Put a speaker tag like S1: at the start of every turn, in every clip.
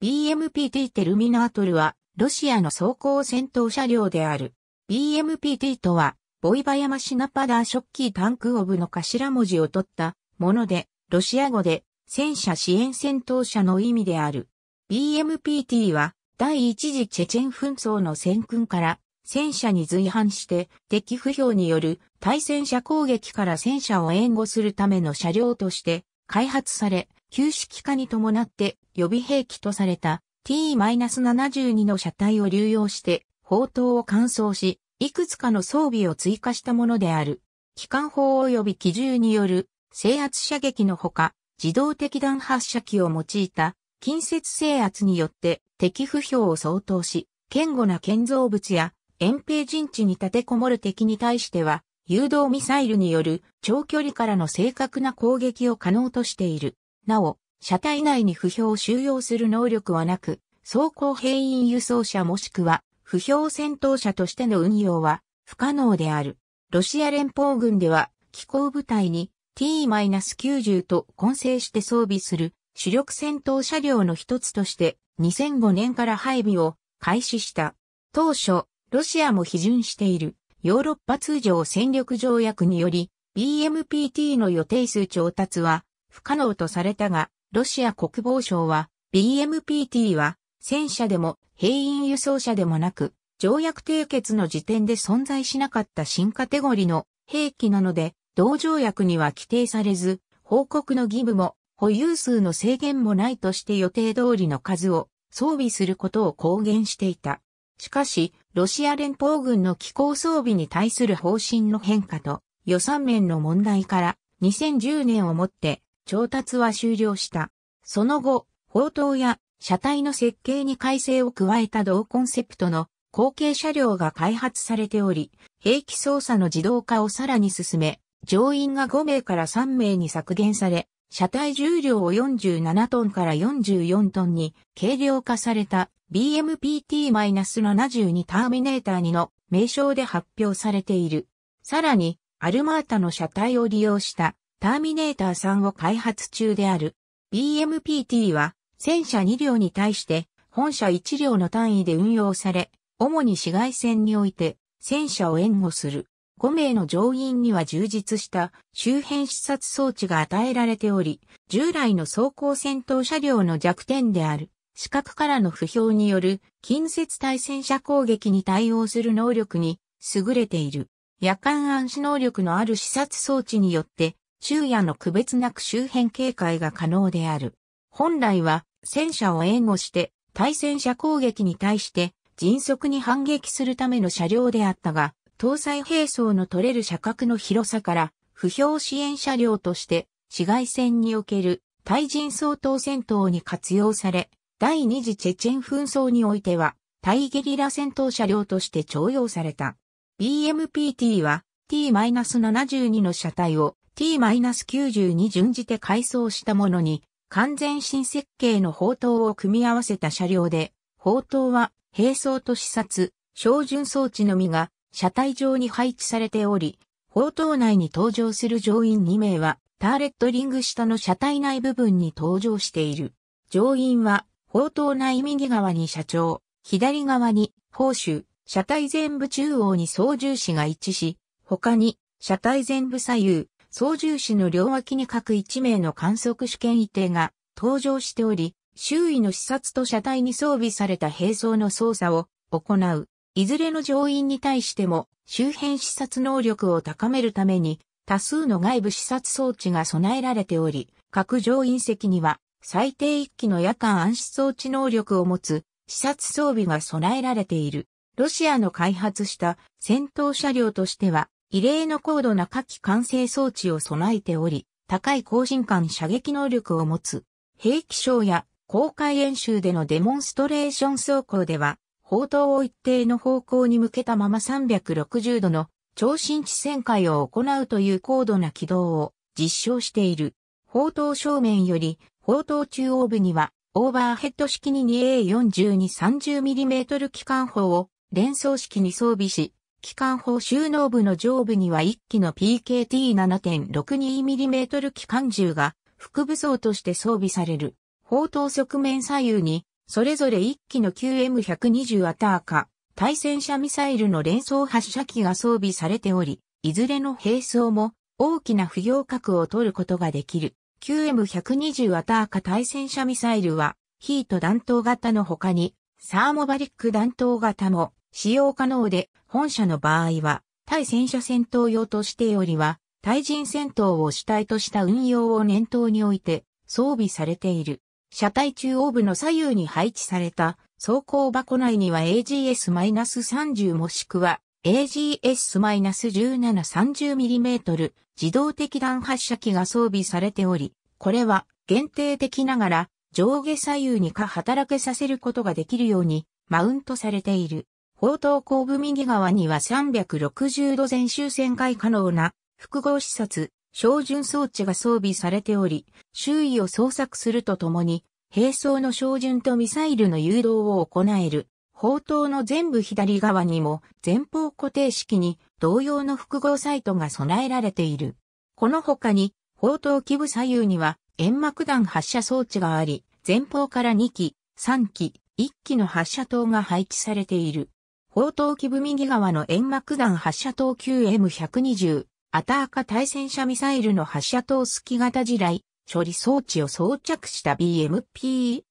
S1: BMPT テルミナートルは、ロシアの装甲戦闘車両である。BMPT とは、ボイバヤマシナパダーショッキータンクオブの頭文字を取ったもので、ロシア語で戦車支援戦闘車の意味である。BMPT は第一次チェチェン紛争の戦訓から戦車に随伴して敵不評による対戦車攻撃から戦車を援護するための車両として開発され、旧式化に伴って予備兵器とされた T-72 の車体を流用して砲塔を乾燥し、いくつかの装備を追加したものである。機関砲及び機銃による制圧射撃のほか、自動的弾発射機を用いた近接制圧によって敵不評を相当し、堅固な建造物や遠平陣地に立てこもる敵に対しては、誘導ミサイルによる長距離からの正確な攻撃を可能としている。なお、車体内に不評を収容する能力はなく、装甲兵員輸送車もしくは不評戦闘車としての運用は不可能である。ロシア連邦軍では機構部隊に T-90 と混成して装備する主力戦闘車両の一つとして2005年から配備を開始した。当初、ロシアも批准しているヨーロッパ通常戦力条約により BMPT の予定数調達は不可能とされたが、ロシア国防省は、BMPT は、戦車でも兵員輸送車でもなく、条約締結の時点で存在しなかった新カテゴリの兵器なので、同条約には規定されず、報告の義務も保有数の制限もないとして予定通りの数を装備することを公言していた。しかし、ロシア連邦軍の機構装備に対する方針の変化と予算面の問題から2010年をもって調達は終了した。その後、砲塔や車体の設計に改正を加えた同コンセプトの後継車両が開発されており、兵器操作の自動化をさらに進め、乗員が5名から3名に削減され、車体重量を47トンから44トンに軽量化された BMPT-72 ターミネーター2の名称で発表されている。さらに、アルマータの車体を利用したターミネーター3を開発中である。BMPT は戦車2両に対して本車1両の単位で運用され、主に市街戦において戦車を援護する。5名の乗員には充実した周辺視察装置が与えられており、従来の走行戦闘車両の弱点である視覚からの不評による近接対戦車攻撃に対応する能力に優れている。夜間暗視能力のある視察装置によって昼夜の区別なく周辺警戒が可能である。本来は戦車を援護して対戦車攻撃に対して迅速に反撃するための車両であったが、搭載兵装の取れる車格の広さから不評支援車両として市街戦における対人相当戦闘に活用され、第二次チェチェン紛争においては対ゲリラ戦闘車両として徴用された。BMPT は T-72 の車体を T-92 順次で改装したものに、完全新設計の砲塔を組み合わせた車両で、砲塔は並走と視察、照準装置のみが車体上に配置されており、砲塔内に登場する乗員2名は、ターレットリング下の車体内部分に登場している。乗員は、砲塔内右側に社長、左側に砲手、車体全部中央に操縦士が一致し、他に車体全部左右、操縦士の両脇に各1名の観測試験移定が登場しており、周囲の視察と車体に装備された兵装の操作を行う。いずれの乗員に対しても周辺視察能力を高めるために多数の外部視察装置が備えられており、各乗員席には最低1機の夜間暗視装置能力を持つ視察装備が備えられている。ロシアの開発した戦闘車両としては異例の高度な火器完成装置を備えており、高い更新感射撃能力を持つ、兵器賞や公開演習でのデモンストレーション走行では、砲塔を一定の方向に向けたまま360度の超新地旋回を行うという高度な軌道を実証している。砲塔正面より、砲塔中央部には、オーバーヘッド式に2 a 4に3 0 m m 機関砲を連装式に装備し、機関砲収納部の上部には1機の PKT7.62mm 機関銃が副武装として装備される。砲塔側面左右に、それぞれ1機の QM120 アターカ、対戦車ミサイルの連装発射機が装備されており、いずれの兵装も大きな不要角を取ることができる。QM120 アターカ対戦車ミサイルは、ヒート弾頭型の他に、サーモバリック弾頭型も使用可能で、本社の場合は、対戦車戦闘用としてよりは、対人戦闘を主体とした運用を念頭において、装備されている。車体中央部の左右に配置された装甲箱内には AGS-30 もしくは AGS-1730mm 自動的弾発射機が装備されており、これは限定的ながら上下左右にか働けさせることができるようにマウントされている。砲塔後部右側には360度全周旋回可能な複合視察、照準装置が装備されており、周囲を捜索するとともに、並走の照準とミサイルの誘導を行える。砲塔の全部左側にも前方固定式に同様の複合サイトが備えられている。この他に、砲塔基部左右には煙幕弾発射装置があり、前方から2機、3機、1機の発射塔が配置されている。大東木部右側の円幕弾発射等 q M120、アターカ対戦車ミサイルの発射等隙型地雷、処理装置を装着した BMPT、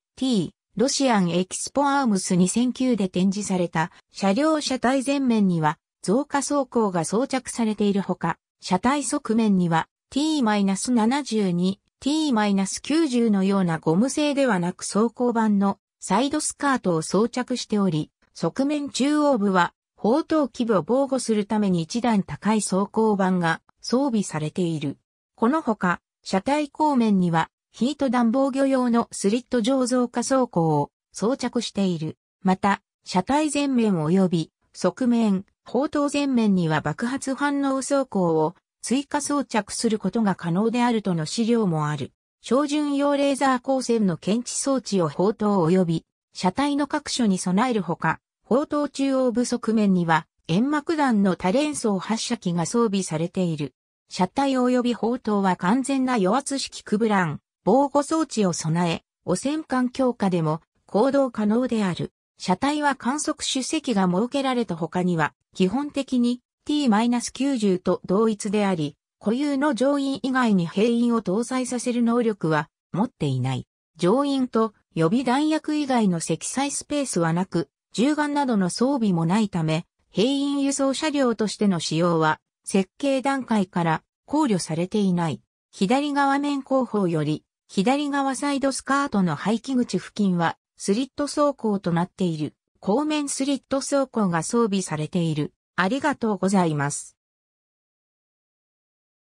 S1: ロシアンエキスポアームス2009で展示された車両車体前面には増加走行が装着されているほか、車体側面には T-72、T-90 のようなゴム製ではなく走行版のサイドスカートを装着しており、側面中央部は、砲塔基部を防護するために一段高い装甲板が装備されている。このほか、車体後面には、ヒート暖房魚用のスリット醸造化装甲を装着している。また、車体前面及び側面、砲塔前面には爆発反応装甲を追加装着することが可能であるとの資料もある。標準用レーザー光線の検知装置を砲塔及び車体の各所に備えるほか、砲塔中央部側面には、煙幕弾の多連装発射機が装備されている。車体及び砲塔は完全な与圧式クブラン、防護装置を備え、汚染管強化でも行動可能である。車体は観測主席が設けられた他には、基本的に T-90 と同一であり、固有の乗員以外に兵員を搭載させる能力は持っていない。乗員と予備弾薬以外の積載スペースはなく、銃眼などの装備もないため、兵員輸送車両としての使用は、設計段階から考慮されていない。左側面後方より、左側サイドスカートの排気口付近は、スリット走行となっている。後面スリット走行が装備されている。ありがとうございます。